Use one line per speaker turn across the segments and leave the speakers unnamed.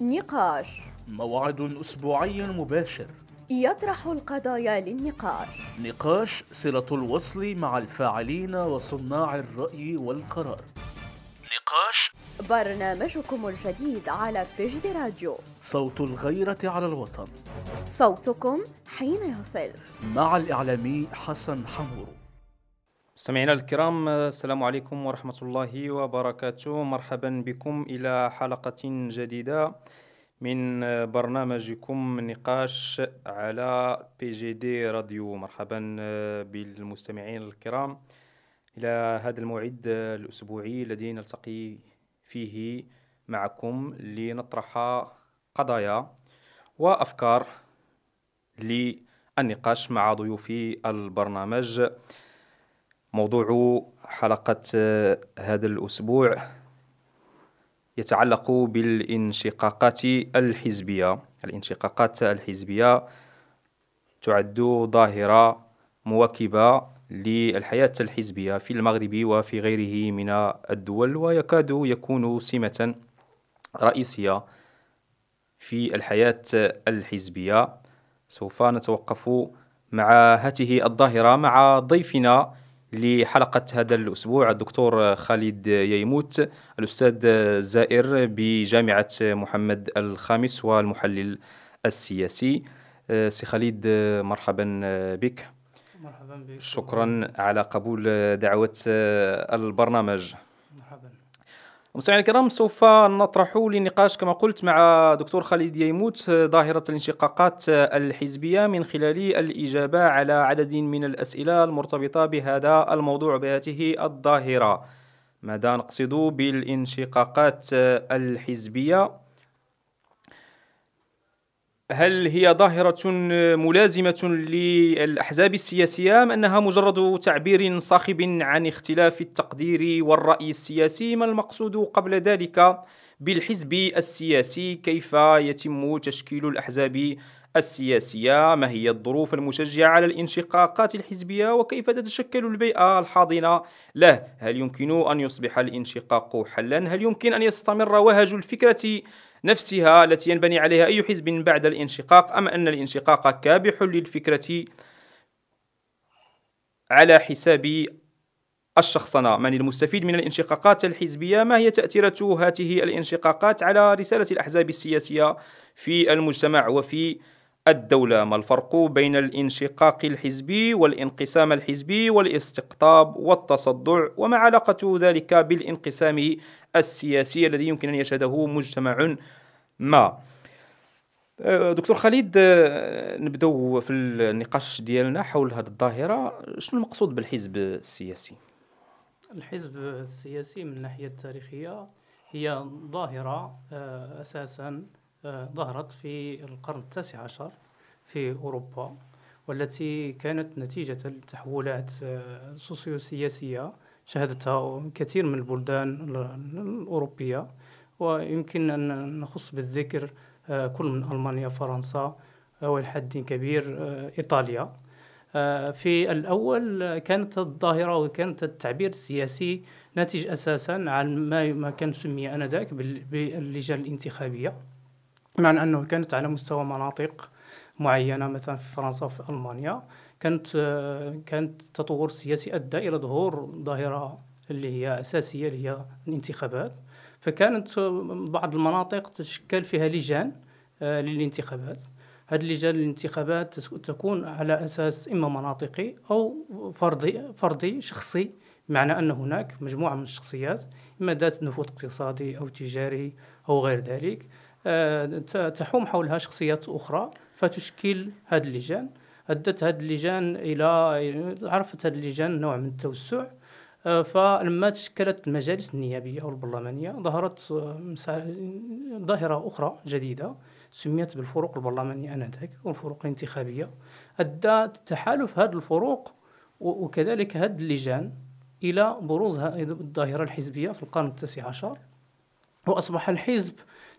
نقاش موعد أسبوعي
مباشر
يطرح القضايا للنقاش
نقاش صلة الوصل مع الفاعلين وصناع الرأي والقرار
نقاش برنامجكم الجديد على فجد راديو
صوت الغيرة على الوطن
صوتكم حين يصل مع الإعلامي حسن حمورو مستمعينا الكرام السلام عليكم ورحمة الله وبركاته مرحبا بكم إلى حلقة جديدة من برنامجكم نقاش على بي جي دي راديو مرحبا بالمستمعين الكرام إلى هذا الموعد الأسبوعي الذي نلتقي فيه معكم لنطرح قضايا وأفكار للنقاش مع ضيوف البرنامج موضوع حلقة آه، هذا الأسبوع يتعلق بالانشقاقات الحزبية الانشقاقات الحزبية تعد ظاهرة مواكبة للحياة الحزبية في المغرب وفي غيره من الدول ويكاد يكون سمة رئيسية في الحياة الحزبية سوف نتوقف مع هذه الظاهرة مع ضيفنا لحلقة هذا الأسبوع الدكتور خالد ييموت الأستاذ الزائر بجامعة محمد الخامس والمحلل السياسي آه، سي خالد مرحبا بك مرحبا بك شكرا على قبول دعوة آه، البرنامج مستمعينا الكرام سوف نطرح لنقاش كما قلت مع دكتور خالد ييموت ظاهرة الانشقاقات الحزبية من خلال الإجابة على عدد من الأسئلة المرتبطة بهذا الموضوع بهذه الظاهرة ماذا نقصد بالانشقاقات الحزبية هل هي ظاهرة ملازمة للأحزاب السياسية أم أنها مجرد تعبير صاخب عن اختلاف التقدير والرأي السياسي ما المقصود قبل ذلك بالحزب السياسي كيف يتم تشكيل الأحزاب السياسية ما هي الظروف المشجعة على الانشقاقات الحزبية وكيف تتشكل البيئة الحاضنة له هل يمكن أن يصبح الانشقاق حلا هل يمكن أن يستمر وهج الفكرة نفسها التي ينبني عليها أي حزب بعد الانشقاق أم أن الانشقاق كابح للفكرة على حساب الشخصنة من المستفيد من الانشقاقات الحزبية ما هي تأثيرة هذه الانشقاقات على رسالة الأحزاب السياسية في المجتمع وفي الدولة ما الفرق بين الانشقاق الحزبي والانقسام الحزبي والاستقطاب والتصدع وما علاقة ذلك بالانقسام السياسي الذي يمكن أن يشهده مجتمع ما أه، دكتور خالد أه، نبداو في النقاش ديالنا حول هذه الظاهرة شنو المقصود بالحزب السياسي؟
الحزب السياسي من الناحية التاريخية هي ظاهرة أه، أساساً ظهرت في القرن التاسع عشر في أوروبا والتي كانت نتيجة لتحولات آه، سوسيو-سياسية شهدتها كثير من البلدان الأوروبية ويمكن أن نخص بالذكر آه، كل من ألمانيا فرنسا آه، والحد كبير إيطاليا في الأول كانت الظاهرة وكانت التعبير السياسي ناتج أساسا عن ما كان سمي آنذاك باللجان الانتخابية مع أنه كانت على مستوى مناطق معينة مثلا في فرنسا وفي ألمانيا كانت كانت تطور سياسي أدى إلى ظهور ظاهرة اللي هي أساسية اللي هي الانتخابات فكانت بعض المناطق تشكل فيها لجان آه، للانتخابات هذه اللجان للانتخابات تكون على أساس إما مناطقي أو فردي فردي شخصي بمعنى أن هناك مجموعة من الشخصيات إما ذات نفوذ اقتصادي أو تجاري أو غير ذلك آه، تحوم حولها شخصيات أخرى فتشكل هذه اللجان أدت هذه اللجان إلى عرفت هذه اللجان نوع من التوسع آه، فلما تشكلت المجالس النيابية أو البرلمانية ظهرت آه، ظاهرة أخرى جديدة سميت بالفروق البرلمانية آنذاك والفروق الانتخابية أدى تحالف هذه الفروق وكذلك هذه اللجان إلى بروز الظاهرة الحزبية في القرن التاسع عشر وأصبح الحزب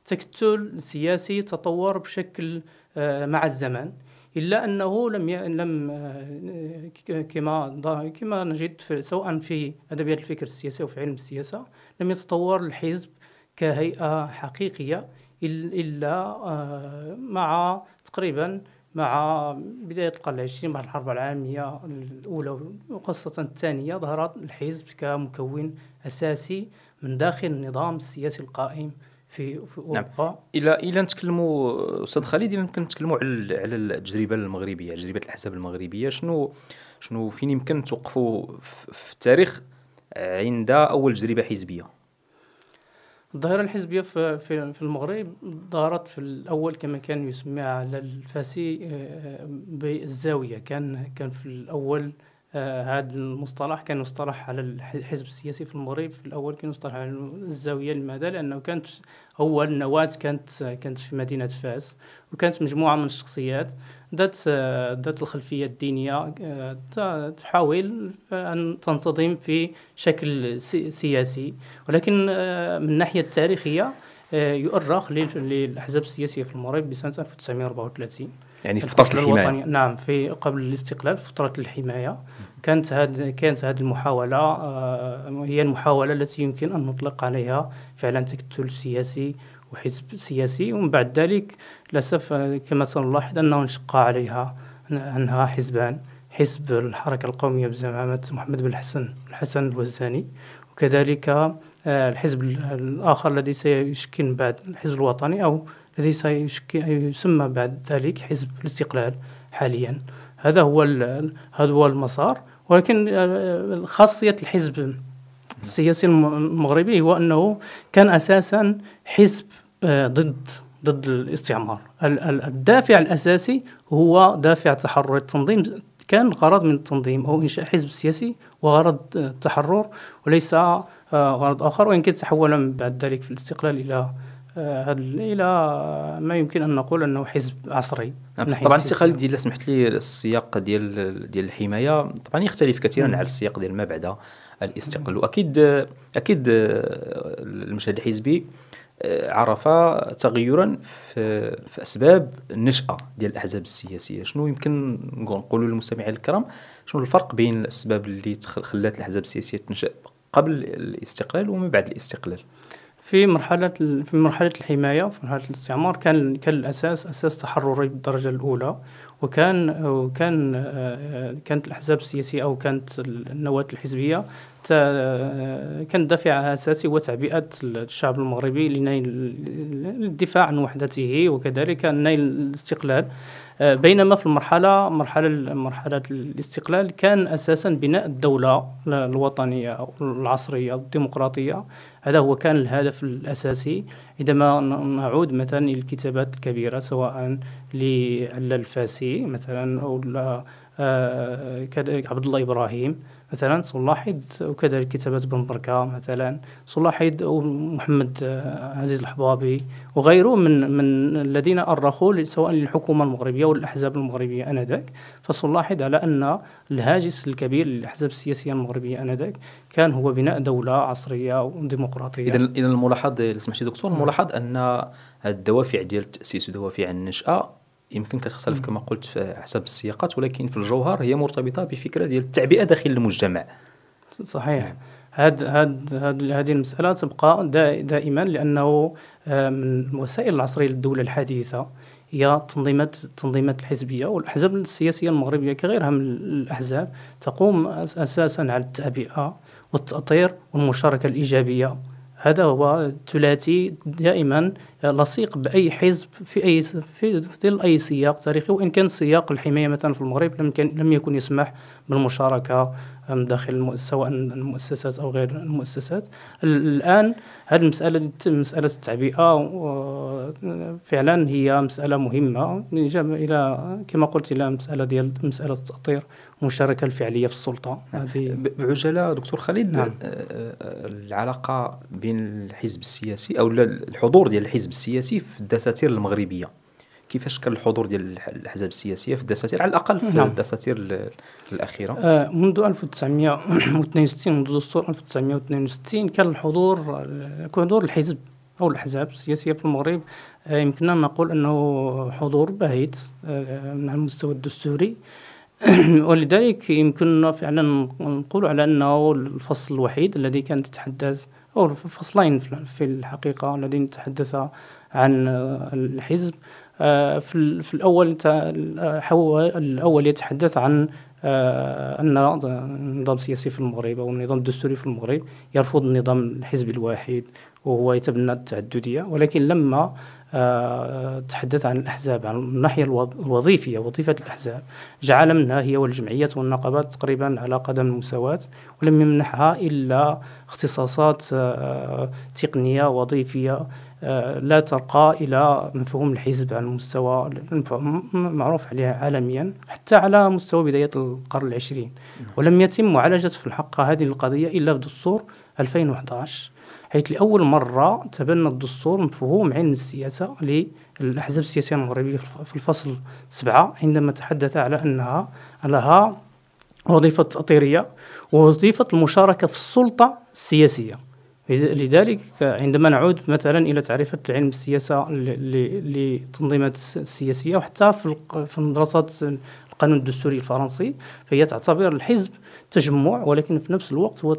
تكتل سياسي تطور بشكل آه، مع الزمان الا انه لم ي... لم آه، كما كما نجد في... سواء في ادبيات الفكر السياسي او في علم السياسه لم يتطور الحزب كهيئه حقيقيه الا آه، مع تقريبا مع بدايه القرن العشرين بعد الحرب العالميه الاولى وخاصه الثانيه ظهر الحزب كمكون اساسي من داخل النظام السياسي القائم في في نعم. اوروبا نعم.
الى الى نتكلموا استاذ خالد الى يمكن نتكلموا على على التجربه المغربيه تجربه الاحزاب المغربيه شنو شنو فين يمكن توقفوا في التاريخ عند اول تجربه حزبيه
الظاهره الحزبيه في في المغرب ظهرت في الاول كما كان يسمى على الفاسي آه، آه، بالزاويه كان كان في الاول هذا المصطلح كان مصطلح على الحزب السياسي في المغرب في الاول كان مصطلح على الزاويه لماذا لانه كانت اول نواه كانت كانت في مدينه فاس وكانت مجموعه من الشخصيات ذات ذات الخلفيه الدينيه آه، تحاول ان تنتظم في شكل سياسي ولكن آه، من الناحيه التاريخيه آه، يؤرخ للاحزاب السياسيه في المغرب بسنه 1934 يعني فتره الحمايه نعم في قبل الاستقلال فتره الحمايه كانت هاد كانت هذه المحاوله آه هي المحاوله التي يمكن ان نطلق عليها فعلا تكتل سياسي وحزب سياسي ومن بعد ذلك للاسف آه، كما سنلاحظ انه انشق عليها انها حزبان حزب الحركه القوميه بزعامه محمد بن الحسن الحسن الوزاني وكذلك آه، الحزب الاخر الذي سيشكل بعد الحزب الوطني او الذي سيسمى بعد ذلك حزب الاستقلال حاليا هذا هو هذا هو المسار ولكن خاصية الحزب السياسي المغربي هو أنه كان أساسا حزب آه، ضد ضد الاستعمار الدافع الأساسي هو دافع تحرر التنظيم كان الغرض من التنظيم أو إنشاء حزب سياسي وغرض التحرر آه، وليس آه، غرض آخر وإن كان تحول بعد ذلك في الاستقلال إلى هذا الى ما يمكن ان نقول انه حزب عصري نعم، طبعا سي خالد
الا سمحت لي السياق ديال ديال الحمايه طبعا يختلف كثيرا على السياق ديال ما بعد الاستقلال واكيد اكيد المشهد الحزبي آه، عرف تغيرا في, في اسباب النشاه ديال الاحزاب السياسيه شنو يمكن نقولوا للمستمعين الكرام شنو الفرق بين الاسباب اللي خلات الاحزاب السياسيه تنشا قبل الاستقلال وما بعد الاستقلال في
مرحلة في مرحلة الحماية في مرحلة الاستعمار كان كان الأساس أساس تحرري بالدرجة الأولى وكان وكان آه، كانت الأحزاب السياسية أو كانت النواة الحزبية آه، كان الدافع الأساسي هو تعبئة الشعب المغربي لنيل الدفاع عن وحدته وكذلك نيل الاستقلال آه، بينما في المرحله مرحله مرحله الاستقلال كان اساسا بناء الدوله الوطنيه العصريه الديمقراطيه هذا هو كان الهدف الاساسي عندما نعود مثلا للكتابات الكبيره سواء للفاسي الفاسي مثلا او آه، كذلك عبد الله ابراهيم مثلا صلاحيد وكذلك كتابات بن بركه مثلا صلاحيد ومحمد آه، عزيز الحبابي وغيره من من الذين ارخوا سواء للحكومه المغربيه والاحزاب المغربيه انذاك فصلاحيد على ان الهاجس الكبير للاحزاب السياسيه المغربيه انذاك كان هو بناء دوله عصريه وديمقراطيه اذا
اذا الملاحظ سمحتي دكتور الملاحظ ان الدوافع ديال التاسيس ودوافع النشاه يمكن كتختلف كما قلت حسب السياقات ولكن في الجوهر هي مرتبطه بفكره ديال التعبئه داخل المجتمع
صحيح هاد هاد هاد هذه المساله تبقى دائما لانه آه، من الوسائل العصريه للدوله الحديثه هي التنظيمات التنظيمات الحزبيه والاحزاب السياسيه المغربيه كغيرها من الاحزاب تقوم اساسا على التعبئه والتاطير والمشاركه الايجابيه هذا هو ثلاثي دائما لصيق باي حزب في اي في ظل اي سياق تاريخي وان كان سياق الحمايه مثلا في المغرب لم كان لم يكن يسمح بالمشاركه داخل سواء المؤسسات او غير المؤسسات الان هذه المساله مساله التعبئه فعلا هي مساله مهمه من الى كما قلت الى مساله ديال مساله التاطير المشاركه الفعليه في السلطه نعم. هذه
دكتور خالد نعم. العلاقه بين الحزب السياسي او الحضور ديال الحزب السياسي في الدساتير المغربيه كيفاش كان الحضور ديال الاحزاب السياسيه في الدساتير على الاقل في نعم. الدساتير الاخيره آه
منذ 1962 منذ دستور 1962 كان الحضور حضور الحزب او الاحزاب السياسيه في المغرب آه يمكننا نقول انه حضور باهت آه على المستوى الدستوري آه ولذلك يمكننا فعلا نقول على أنه الفصل الوحيد الذي كان تتحدث أو الفصلين في الحقيقة الذين تحدث عن الحزب آه، في الأول الأول يتحدث عن آه، أن النظام السياسي في المغرب أو النظام الدستوري في المغرب يرفض النظام الحزبي الواحد وهو يتبنى التعددية ولكن لما آه، تحدث عن الأحزاب عن الناحية الوظيفية وظيفة الأحزاب جعل منها هي والجمعيات والنقابات تقريبا على قدم المساواة ولم يمنحها إلا اختصاصات آه، تقنية وظيفية لا ترقى إلى مفهوم الحزب على المستوى معروف عليها عالميا حتى على مستوى بداية القرن العشرين نعم. ولم يتم معالجة في الحق هذه القضية إلا بدستور 2011 حيث لأول مرة تبنى الدستور مفهوم علم السياسة للأحزاب السياسية المغربية في الفصل سبعة عندما تحدث على أنها لها وظيفة تأطيرية ووظيفة المشاركة في السلطة السياسية لذلك عندما نعود مثلا الى تعريفات علم السياسه للتنظيمات السياسيه وحتى في مدرسه القانون الدستوري الفرنسي فهي تعتبر الحزب تجمع ولكن في نفس الوقت هو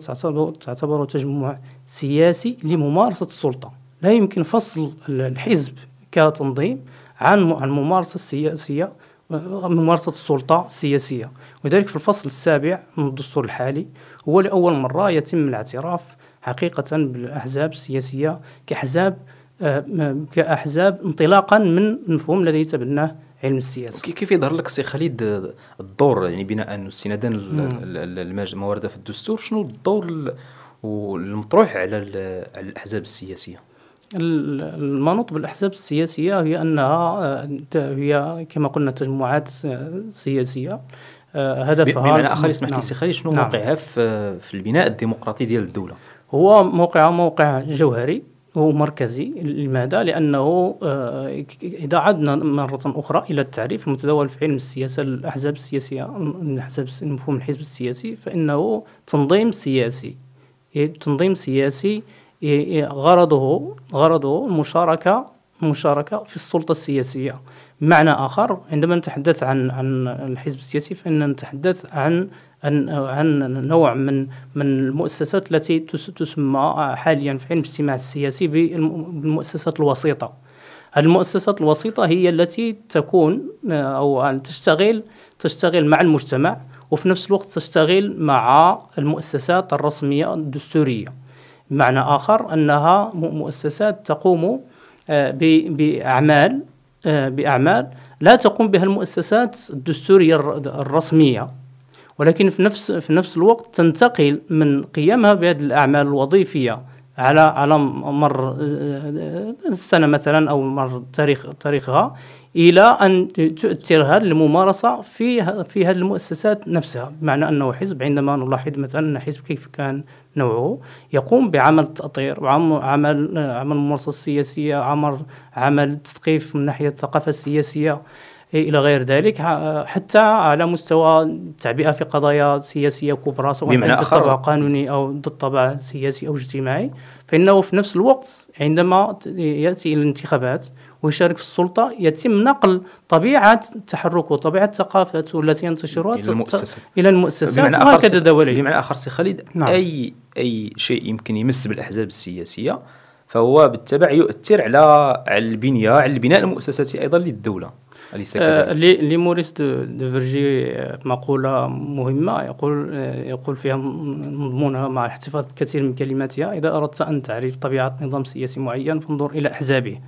تعتبر, تجمع سياسي لممارسه السلطه لا يمكن فصل الحزب كتنظيم عن الممارسه السياسيه آه، ممارسة السلطة السياسية وذلك في الفصل السابع من الدستور الحالي هو لأول مرة يتم الاعتراف حقيقة بالأحزاب السياسية كأحزاب آه، كأحزاب انطلاقا من المفهوم الذي تبناه علم السياسه
كيف يظهر لك سي خالد الدور يعني بناء استنادا الموارد في الدستور شنو الدور المطروح على على الاحزاب السياسيه
المنوط بالاحزاب السياسيه هي انها آه، هي كما قلنا تجمعات سياسيه آه، هدفها بمعنى اخر اسمح لي نعم. سي خالد شنو موقعها
نعم. في البناء الديمقراطي ديال الدوله
هو موقع موقع جوهري ومركزي لماذا؟ لأنه آه، إذا عدنا مرة أخرى إلى التعريف المتداول في علم السياسة الأحزاب السياسية الأحزاب مفهوم الحزب السياسي فإنه تنظيم سياسي إيه، تنظيم سياسي إيه، إيه، غرضه غرضه المشاركة المشاركة في السلطة السياسية بمعنى آخر عندما نتحدث عن عن الحزب السياسي فإننا نتحدث عن عن عن نوع من من المؤسسات التي تسمى حاليا في علم الاجتماع السياسي بالمؤسسات الوسيطه المؤسسات الوسيطه هي التي تكون آه، او تشتغل تشتغل مع المجتمع وفي نفس الوقت تشتغل مع المؤسسات الرسميه الدستوريه بمعنى اخر انها مؤسسات تقوم آه، باعمال آه، باعمال لا تقوم بها المؤسسات الدستوريه الرسميه ولكن في نفس في نفس الوقت تنتقل من قيامها بهذه الاعمال الوظيفيه على على مر آه، السنه مثلا او مر تاريخ تاريخها الى ان تؤثر هذه الممارسه في في هذه المؤسسات نفسها بمعنى انه حزب عندما نلاحظ مثلا ان حزب كيف كان نوعه يقوم بعمل تأطير وعمل عمل الممارسه السياسيه عمل عمل تثقيف من ناحيه الثقافه السياسيه إيه، الى غير ذلك حتى على مستوى التعبئه في قضايا سياسيه كبرى سواء ضد الطبع قانوني او ضد الطبع سياسي او اجتماعي فانه في نفس الوقت عندما ياتي الى الانتخابات ويشارك في السلطه يتم نقل طبيعه التحرك وطبيعه ثقافته التي ينتشرها الى المؤسسات الى المؤسسات وهكذا
دوالي بمعنى اخر سي خالد نعم. اي اي شيء يمكن يمس بالاحزاب السياسيه فهو بالتبع يؤثر على على البنيه على البناء المؤسساتي ايضا للدوله آه،
لموريس دو, دو فيرجي آه، مقولة مهمة يقول آه، يقول فيها مضمونها مع الاحتفاظ بكثير من كلماتها إذا أردت أن تعرف طبيعة نظام سياسي معين فانظر إلى أحزابه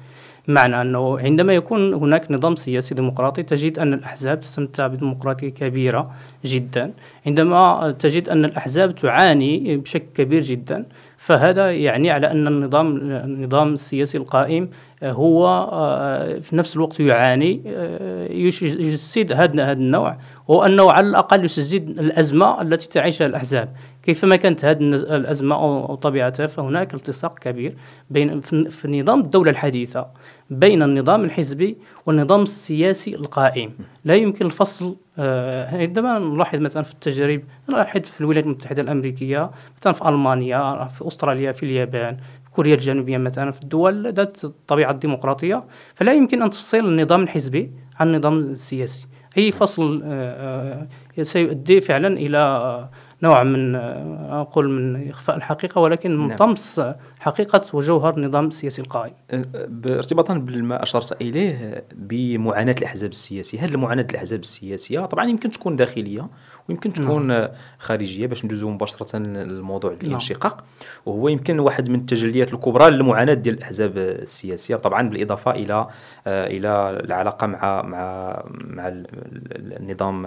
معنى أنه عندما يكون هناك نظام سياسي ديمقراطي تجد أن الأحزاب تستمتع بديمقراطية كبيرة جدا عندما تجد أن الأحزاب تعاني بشكل كبير جدا فهذا يعني على أن النظام النظام السياسي القائم آه، هو آه، في نفس الوقت يعاني آه، يجسد هذا النوع هو على الأقل يسجد الأزمة التي تعيشها الأحزاب كيفما كانت هذه الأزمة أو طبيعتها فهناك التصاق كبير بين في نظام الدولة الحديثة بين النظام الحزبي والنظام السياسي القائم لا يمكن الفصل عندما آه يعني نلاحظ مثلا في التجارب نلاحظ في الولايات المتحدة الأمريكية مثلا في ألمانيا في أستراليا في اليابان كوريا الجنوبية مثلا في الدول ذات الطبيعة الديمقراطية فلا يمكن أن تفصل النظام الحزبي عن النظام السياسي أي فصل آه، آه، سيؤدي فعلا إلى نوع من آه، اقول من اخفاء الحقيقه ولكن من نعم. طمس حقيقه وجوهر النظام السياسي
القائم. أه، ارتباطا بما اشرت اليه بمعاناه الاحزاب السياسيه، هذه المعاناه الاحزاب السياسيه طبعا يمكن تكون داخليه ويمكن تكون نعم. خارجيه باش ندوزو مباشره للموضوع نعم. الانشقاق وهو يمكن واحد من التجليات الكبرى للمعاناه ديال الاحزاب السياسيه طبعا بالاضافه الى آه، الى العلاقه مع مع مع النظام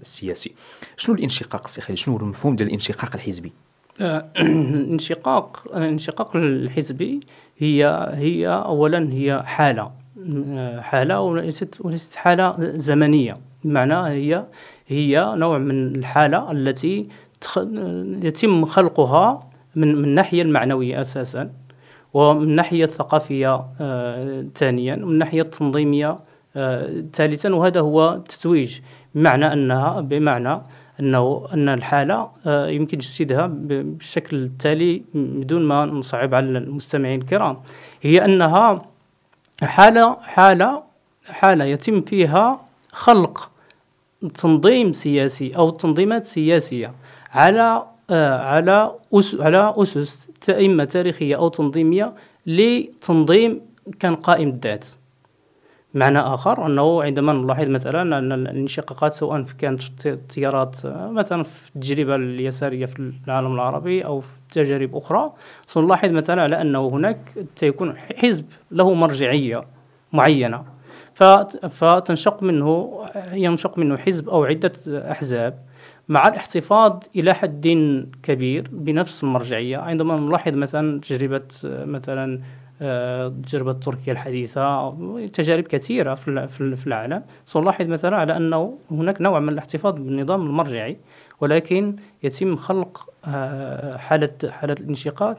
السياسي شنو الانشقاق سي خليل شنو المفهوم ديال الانشقاق الحزبي
الانشقاق آه، الانشقاق الحزبي هي هي اولا هي حاله آه، حاله وليست وليست حاله زمنيه بمعنى هي هي نوع من الحالة التي يتم خلقها من من الناحية المعنوية أساسا ومن الناحية الثقافية آه، ثانيا ومن الناحية التنظيمية آه، ثالثا وهذا هو التتويج بمعنى أنها بمعنى أنه أن الحالة آه، يمكن تجسيدها بالشكل التالي بدون ما نصعب على المستمعين الكرام هي أنها حالة حالة حالة يتم فيها خلق تنظيم سياسي او تنظيمات سياسيه على آه، على أس على اسس اما تاريخيه او تنظيميه لتنظيم كان قائم الذات معنى اخر انه عندما نلاحظ مثلا ان الانشقاقات سواء كانت في التيارات آه، مثلا في التجربه اليساريه في العالم العربي او في تجارب اخرى سنلاحظ مثلا على انه هناك تيكون حزب له مرجعيه معينه فتنشق منه ينشق منه حزب أو عدة أحزاب مع الاحتفاظ إلى حد كبير بنفس المرجعية عندما نلاحظ مثلا تجربة مثلا تجربة تركيا الحديثة تجارب كثيرة في العالم سنلاحظ مثلا على أنه هناك نوع من الاحتفاظ بالنظام المرجعي ولكن يتم خلق حالة حالة الانشقاق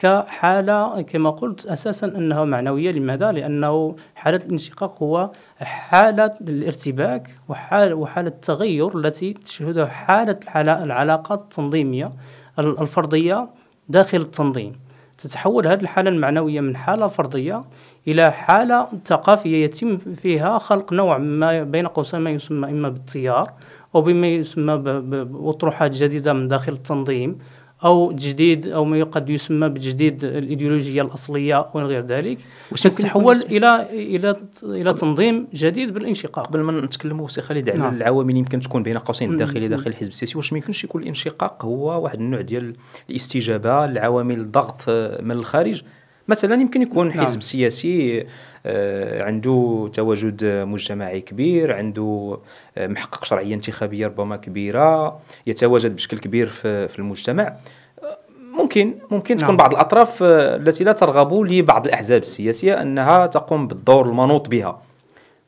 كحالة كما قلت أساسا أنها معنوية لماذا؟ لأنه حالة الانشقاق هو حالة الارتباك وحالة, وحالة التغير التي تشهدها حالة العلاقات التنظيمية الفردية داخل التنظيم تتحول هذه الحالة المعنوية من حالة فردية إلى حالة ثقافية يتم فيها خلق نوع ما بين قوسين ما يسمى إما بالتيار أو بما يسمى بأطروحات جديدة من داخل التنظيم او جديد او ما قد يسمى بجديد الايديولوجيه الاصليه وغير ذلك
وتتحول الى الى الى تنظيم جديد بالانشقاق قبل ما نتكلموا سي خالد على نعم. العوامل يمكن تكون بين قوسين الداخلي داخل الحزب السياسي واش ما يمكنش يكون الانشقاق هو واحد النوع ديال الاستجابه لعوامل ضغط من الخارج مثلا يمكن يكون نعم. حزب سياسي آه، عنده تواجد مجتمعي كبير عنده آه، محقق شرعيه انتخابيه ربما كبيره يتواجد بشكل كبير في المجتمع آه، ممكن ممكن تكون نعم. بعض الاطراف التي لا ترغب لبعض الاحزاب السياسيه انها تقوم بالدور المنوط بها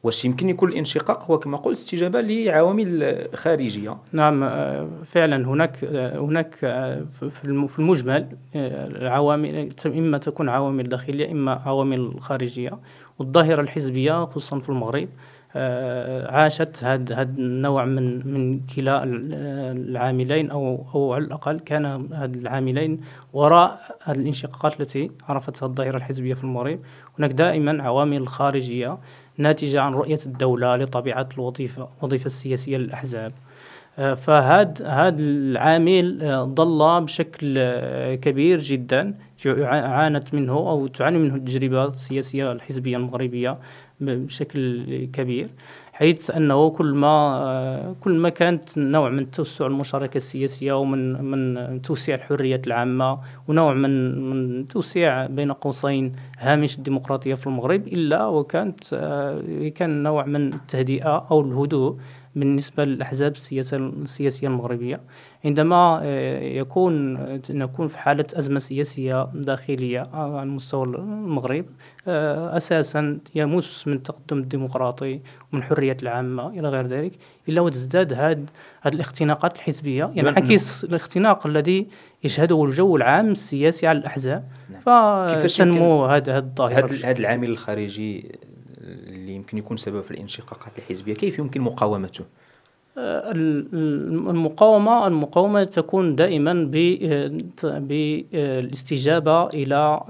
واش يمكن يكون الانشقاق هو كما قلت استجابه لعوامل خارجيه
نعم آه، فعلا هناك آه، هناك آه، في المجمل العوامل اما تكون عوامل داخليه اما عوامل خارجيه والظاهره الحزبيه خصوصا في المغرب عاشت هذا هذا النوع من من كلا العاملين او او على الاقل كان هذا العاملين وراء هذه الانشقاقات التي عرفتها الظاهره الحزبيه في المغرب هناك دائما عوامل خارجيه ناتجة عن رؤية الدولة لطبيعة الوظيفة الوظيفة السياسية للأحزاب آه، فهاد هاد العامل ضل آه، بشكل آه، كبير جدا عانت منه او تعاني منه التجربه السياسيه الحزبيه المغربيه بشكل كبير حيث انه كل ما كل ما كانت نوع من توسع المشاركه السياسيه ومن من توسيع الحريات العامه ونوع من من توسيع بين قوسين هامش الديمقراطيه في المغرب الا وكانت كان نوع من التهدئه او الهدوء بالنسبه للاحزاب السياسيه المغربيه عندما آه، يكون آه، نكون في حالة أزمة سياسية داخلية على مستوى المغرب آه، أساسا يمس من التقدم الديمقراطي ومن حرية العامة إلى غير ذلك إلا وتزداد هذه الاختناقات الحزبية ينعكس يعني الاختناق الذي
يشهده الجو العام السياسي على الأحزاب
نعم. فتنمو
هذا الظاهرة هذا العامل الخارجي اللي يمكن يكون سبب في الانشقاقات الحزبيه كيف يمكن مقاومته
المقاومة المقاومة تكون دائما بالاستجابة إلى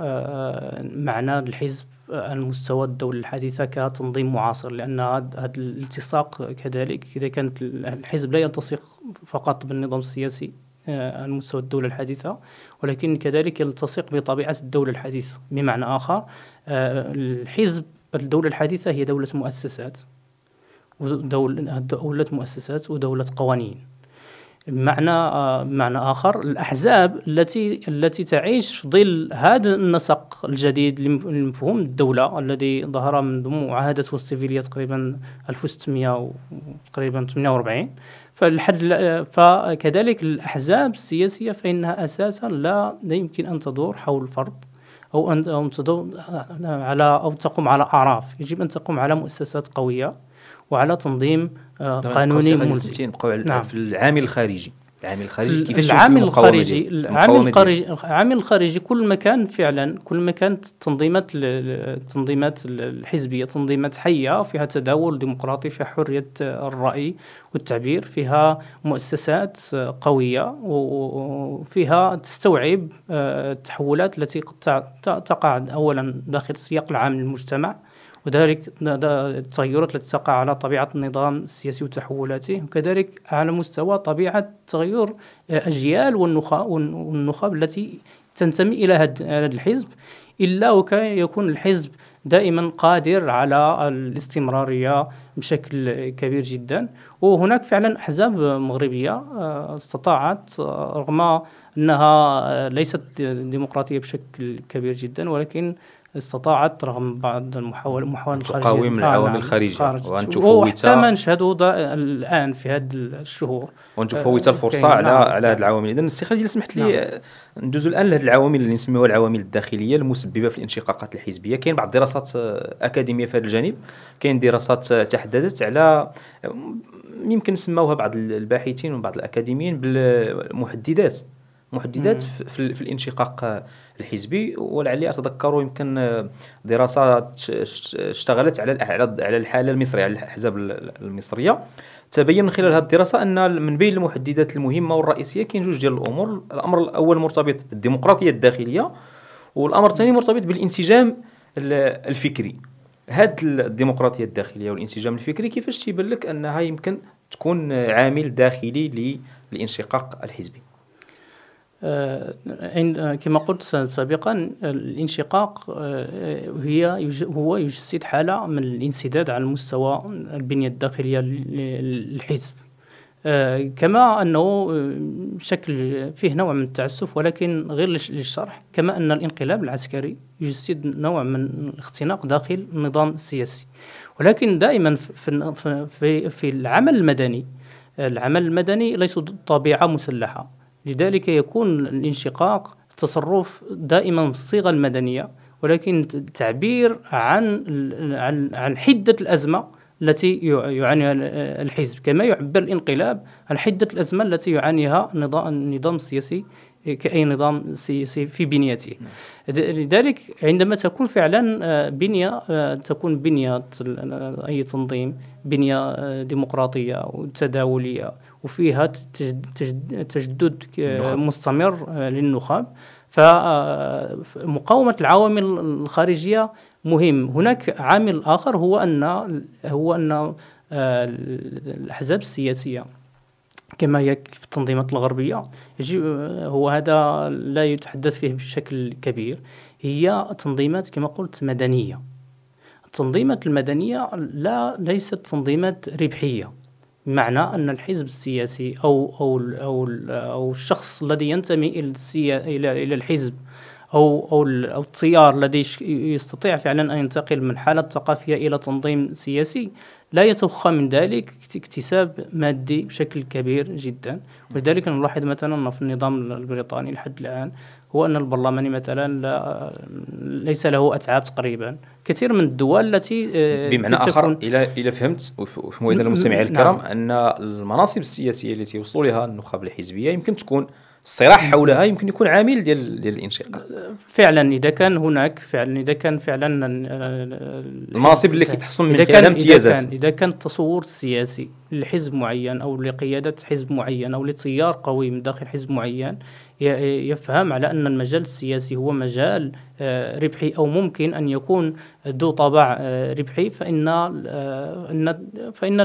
معنى الحزب على مستوى الدولة الحديثة كتنظيم معاصر لأن هذا الالتصاق كذلك إذا كانت الحزب لا يلتصق فقط بالنظام السياسي على آه، مستوى الدولة الحديثة ولكن كذلك يلتصق بطبيعة الدولة الحديثة بمعنى آخر آه، الحزب الدولة الحديثة هي دولة مؤسسات دولة مؤسسات ودولة قوانين بمعنى بمعنى اخر الاحزاب التي التي تعيش في ظل هذا النسق الجديد لمفهوم الدوله الذي ظهر منذ معاهده وستفيليا تقريبا 1600 تقريبا 48 فالحد فكذلك الاحزاب السياسيه فانها اساسا لا, يمكن ان تدور حول الفرد او ان تدور على او تقوم على اعراف يجب ان تقوم على مؤسسات قويه وعلى تنظيم آه، قانوني ملزم نعم. في
العامل الخارجي العامل الخارجي كيفاش العامل الخارجي العامل الخارجي
العامل الخارجي كل مكان فعلا كل مكان تنظيمات التنظيمات الحزبيه تنظيمات حيه فيها تداول ديمقراطي فيها حريه آه، الراي والتعبير فيها مؤسسات آه، قويه وفيها تستوعب التحولات التي قد تقع اولا داخل سياق العام للمجتمع وذلك التغيرات التي تقع على طبيعة النظام السياسي وتحولاته وكذلك على مستوى طبيعة تغير أجيال والنخب التي تنتمي إلى هذا الحزب إلا وكان يكون الحزب دائما قادر على الاستمرارية بشكل كبير جدا وهناك فعلا أحزاب مغربية آه، استطاعت آه، رغم أنها آه، ليست ديمقراطية بشكل كبير جدا ولكن استطاعت رغم بعض المحاولات المحاولة تقاوم العوامل آه، نعم، الخارجية وأن تفوت حتى ما نشهده الآن في هذه الشهور وأن تفوت الفرصة آه، على على
نعم. هذه العوامل إذا السي خالد سمحت لي نعم. ندوزو الآن لهذه العوامل اللي نسميوها العوامل الداخلية المسببة في الانشقاقات الحزبية كاين بعض الدراسات آه، أكاديمية في هذا الجانب كاين دراسات تحدثت على يمكن سموها بعض الباحثين وبعض الأكاديميين بالمحددات محددات في, في الانشقاق الحزبي ولعلي اتذكر يمكن آه، دراسه اشتغلت على على الحاله المصريه على الاحزاب المصريه تبين من خلال هذه الدراسه ان من بين المحددات المهمه والرئيسيه كاين جوج ديال الامور الامر الاول مرتبط بالديمقراطيه الداخليه والامر الثاني مرتبط بالانسجام الفكري هاد الديمقراطيه الداخليه والانسجام الفكري كيفاش تيبان لك انها يمكن تكون عامل داخلي للانشقاق الحزبي
آه، آه، كما قلت سابقا الانشقاق آه، هي هو يجسد حالة من الانسداد على المستوى البنية الداخلية للحزب كما أنه شكل فيه نوع من التعسف ولكن غير للشرح كما أن الانقلاب العسكري يجسد نوع من الاختناق داخل النظام السياسي ولكن دائما في, في, في العمل المدني العمل المدني ليس ضد طبيعة مسلحة لذلك يكون الانشقاق تصرف دائما بالصيغه المدنيه ولكن تعبير عن عن حده الازمه التي يعانيها الحزب كما يعبر الانقلاب عن حده الازمه التي يعانيها النظام السياسي كأي نظام سياسي في بنيته نعم. لذلك عندما تكون فعلا آه، بنية آه، تكون بنية آه، أي تنظيم بنية ديمقراطية وتداولية وفيها تجدد مستمر آه، للنخب فمقاومه آه، العوامل الخارجيه مهم هناك عامل اخر هو ان هو ان آه، الاحزاب السياسيه كما هي في التنظيمات الغربيه يجب هو هذا لا يتحدث فيه بشكل كبير هي تنظيمات كما قلت مدنيه التنظيمات المدنيه لا ليست تنظيمات ربحيه بمعنى أن الحزب السياسي أو أو أو أو الشخص الذي ينتمي إلى إلى الحزب أو أو التيار الذي يستطيع فعلا أن ينتقل من حالة ثقافية إلى تنظيم سياسي لا يتوخى من ذلك اكتساب مادي بشكل كبير جدا ولذلك نلاحظ مثلا في النظام البريطاني لحد الآن هو أن البرلماني مثلا لا ليس له أتعاب تقريبا كثير من الدول التي آه، بمعنى آخر
إلى إلى فهمت وفي المستمعين نعم. الكرام نعم. أن المناصب السياسية التي وصلوا لها النخب الحزبية يمكن تكون الصراع حولها يمكن يكون عامل ديال ديال الانشقاق
فعلا اذا كان هناك فعلا اذا كان فعلا آه، المناصب اللي كيتحصل من خلالها امتيازات اذا كان التصور السياسي لحزب معين او لقياده حزب معين او لتيار قوي من داخل حزب معين يفهم على أن المجال السياسي هو مجال آه، ربحي أو ممكن أن يكون ذو طابع آه، ربحي فإن آه، فإن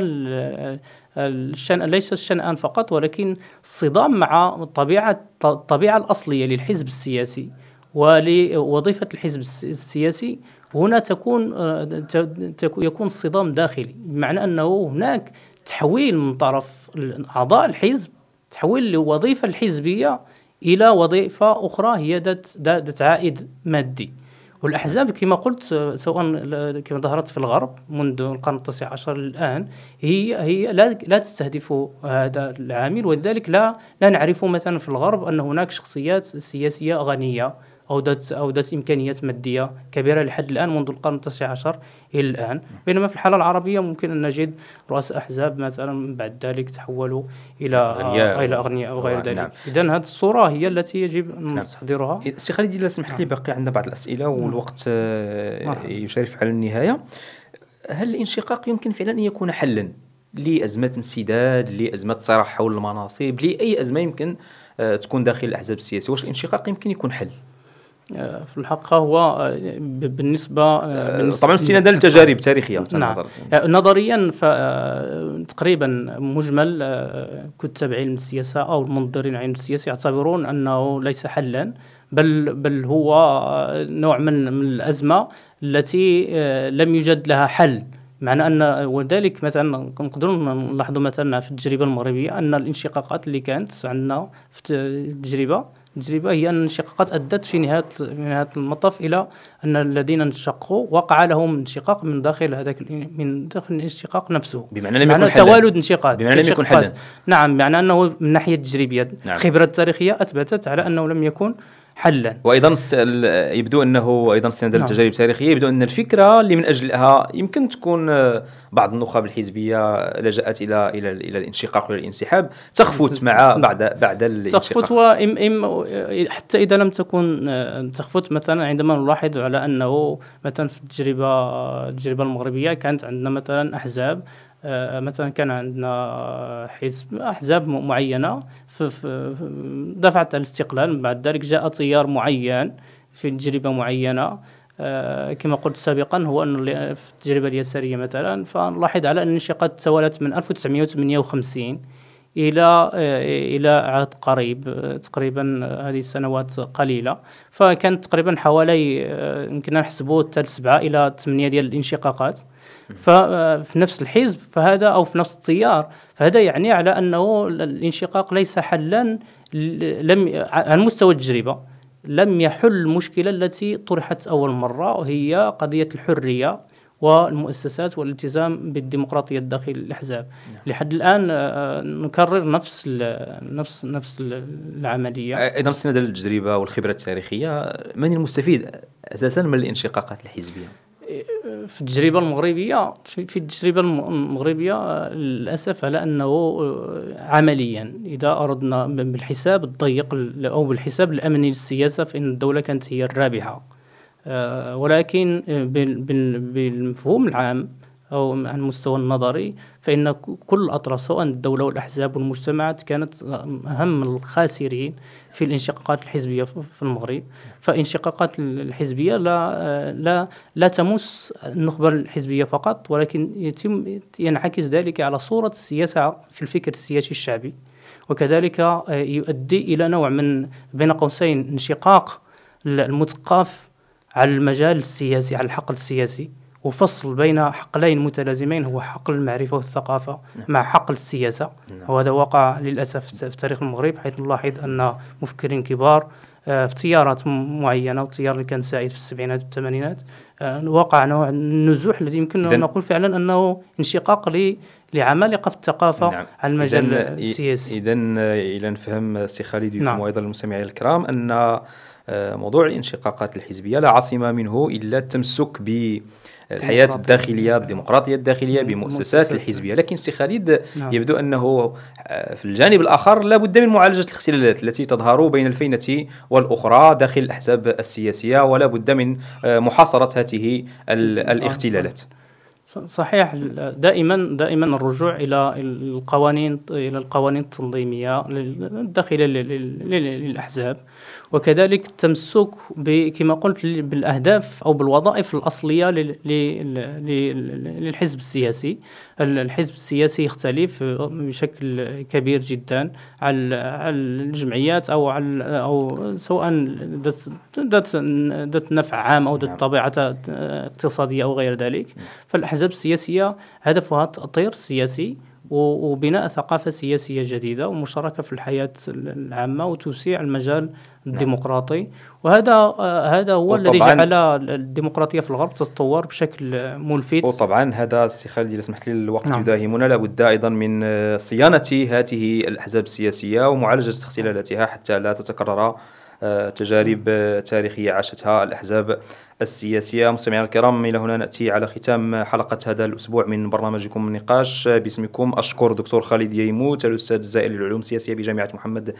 الشأن ليس الشنآن فقط ولكن الصدام مع الطبيعة الطبيعة الأصلية للحزب السياسي ولوظيفة الحزب السياسي هنا تكون يكون الصدام داخلي بمعنى أنه هناك تحويل من طرف أعضاء الحزب تحويل لوظيفة الحزبية الى وظيفه اخرى هي ذات ذات عائد مادي والاحزاب كما قلت سواء كما ظهرت في الغرب منذ القرن التاسع عشر الان هي هي لا, لا تستهدف هذا العامل ولذلك لا لا نعرف مثلا في الغرب ان هناك شخصيات سياسيه غنيه أودت, أودت إمكانيات مادية كبيرة لحد الآن منذ القرن التاسع عشر إلى الآن بينما في الحالة العربية ممكن أن نجد رؤساء أحزاب مثلا من بعد ذلك تحولوا إلى أغنياء إلى أغنياء وغير ذلك نعم. إذا
هذه الصورة هي التي يجب أن نعم. نستحضرها نعم. سي خالد إذا سمحت لي نعم. باقي عندنا بعض الأسئلة نعم. والوقت آه، يشرف على النهاية هل الانشقاق يمكن فعلا أن يكون حلا لأزمة انسداد لأزمة صراع حول المناصب لأي أزمة يمكن آه، تكون داخل الاحزاب السياسيه واش الانشقاق يمكن يكون حل في الحقيقه هو آه،
بالنسبه, آه، آه، بالنسبة طبعا استنادا لتجارب تاريخيه نعم نظريا تقريبا مجمل كتاب علم السياسه او المنظرين علم السياسه يعتبرون انه ليس حلا بل بل هو نوع من من الازمه التي لم يوجد لها حل معنى ان وذلك مثلا نقدروا نلاحظوا مثلا في التجربه المغربيه ان الانشقاقات اللي كانت عندنا في التجربه التجربه هي ان الانشقاقات ادت في نهايه في نهايه المطاف الى ان الذين انشقوا وقع لهم انشقاق من داخل هذاك من داخل الانشقاق نفسه بمعنى لم يكن توالد انشقاق بمعنى لم يكن حدا نعم بمعنى انه من الناحيه التجريبيه نعم. الخبره التاريخيه اثبتت على انه لم يكن حلا
وايضا يبدو انه ايضا استناد نعم. التجارب التاريخيه يبدو ان الفكره اللي من اجلها يمكن تكون آه، بعض النخب الحزبيه لجات الى الى الى الانشقاق والانسحاب تخفت نعم. مع بعد بعد الانشقاق تخفت
وإم إم حتى اذا لم تكن آه، تخفت مثلا عندما نلاحظ على انه مثلا في التجربه التجربه المغربيه كانت عندنا مثلا احزاب آه، مثلا كان عندنا حزب احزاب معينه دفعت الاستقلال بعد ذلك جاء تيار معين في تجربه معينه آه، كما قلت سابقا هو أن في التجربة اليسارية مثلا فنلاحظ على أن الانشقاقات توالت من 1958 إلى آه، إلى عهد قريب تقريبا هذه السنوات قليلة فكانت تقريبا حوالي يمكن نحسبوا حتى سبعة إلى ثمانية ديال الانشقاقات ففي نفس الحزب فهذا أو في نفس التيار فهذا يعني على أنه الانشقاق ليس حلا لم على مستوى التجربة لم يحل المشكلة التي طرحت أول مرة وهي قضية الحرية والمؤسسات والالتزام بالديمقراطيه داخل الاحزاب نعم. لحد الان آه، نكرر نفس الـ نفس نفس العمليه آه،
اذا استناد للتجربه والخبره التاريخيه من المستفيد اساسا من الانشقاقات الحزبيه
في التجربه
المغربيه
في التجربه المغربيه آه، للاسف على انه آه، عمليا اذا اردنا بالحساب الضيق او بالحساب الامني للسياسه فان الدوله كانت هي الرابحه آه، ولكن بالمفهوم العام أو على المستوى النظري فإن كل الأطراف سواء الدولة والأحزاب والمجتمعات كانت أهم الخاسرين في الانشقاقات الحزبية في المغرب فانشقاقات الحزبية لا, لا, لا تمس النخبة الحزبية فقط ولكن يتم ينعكس ذلك على صورة السياسة في الفكر السياسي الشعبي وكذلك آه، يؤدي إلى نوع من بين قوسين انشقاق المثقف على المجال السياسي على الحقل السياسي وفصل بين حقلين متلازمين هو حقل المعرفة والثقافة نعم. مع حقل السياسة نعم. وهذا وقع للأسف في تاريخ المغرب حيث نلاحظ أن مفكرين كبار آه، في تيارات معينه والتيار اللي كان سائد في السبعينات والثمانينات آه، وقع نوع النزوح الذي يمكن ان نقول فعلا انه انشقاق لعمالقه الثقافه نعم. عن المجال السياسي
اذا الى نفهم السي خالد نعم. وايضا المستمعين الكرام ان آه، موضوع الانشقاقات الحزبيه لا عاصمه منه الا التمسك ب
الحياه الداخليه
بالديمقراطيه الداخليه بمؤسسات الحزبيه لكن سي خالد نعم. يبدو انه آه، في الجانب الاخر لابد من معالجه الاختلالات التي تظهر بين الفينه والاخرى داخل الاحزاب السياسيه ولا بد من آه، محاصره هذه نعم، الاختلالات
صحيح دائما دائما الرجوع الى القوانين الى القوانين التنظيميه الداخله للاحزاب وكذلك التمسك كما قلت بالاهداف او بالوظائف الاصليه للحزب السياسي الحزب السياسي يختلف آه، بشكل كبير جدا على الجمعيات او على او سواء ذات ذات نفع عام او ذات نعم. طبيعه اقتصاديه او غير ذلك نعم. فالاحزاب السياسيه هدفها التاطير السياسي وبناء ثقافة سياسية جديدة ومشاركة في الحياة العامة وتوسيع المجال نعم. الديمقراطي وهذا آه، هذا هو الذي جعل الديمقراطية في الغرب تتطور
بشكل ملفت وطبعا هذا السي خالد إذا سمحت لي الوقت نعم. يداهمنا لابد أيضا من آه، صيانة هذه الأحزاب السياسية ومعالجة اختلالاتها حتى لا تتكرر تجارب تاريخية عاشتها الأحزاب السياسية مستمعينا الكرام إلى هنا نأتي على ختام حلقة هذا الأسبوع من برنامجكم النقاش باسمكم أشكر دكتور خالد ييموت الأستاذ الزائر للعلوم السياسية بجامعة محمد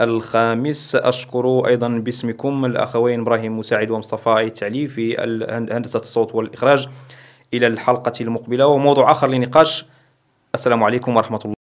الخامس أشكر أيضا باسمكم الأخوين إبراهيم مساعد ومصطفى التعليفي هندسة الصوت والإخراج إلى الحلقة المقبلة وموضوع آخر لنقاش السلام عليكم ورحمة الله